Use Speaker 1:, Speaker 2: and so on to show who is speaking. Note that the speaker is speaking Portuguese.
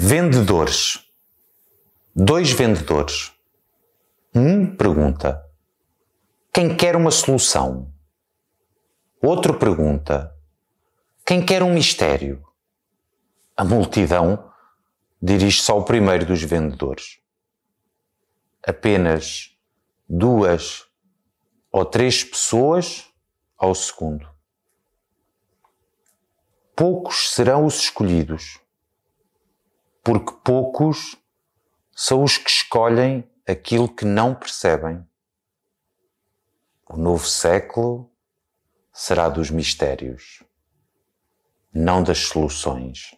Speaker 1: vendedores. Dois vendedores.
Speaker 2: Um
Speaker 3: pergunta:
Speaker 2: Quem quer uma solução?
Speaker 3: Outro pergunta:
Speaker 2: Quem quer um mistério?
Speaker 3: A multidão dirige-se ao primeiro dos vendedores. Apenas duas ou três pessoas ao segundo. Poucos serão os escolhidos porque poucos são os que escolhem aquilo que não percebem. O novo século
Speaker 4: será dos mistérios, não das soluções.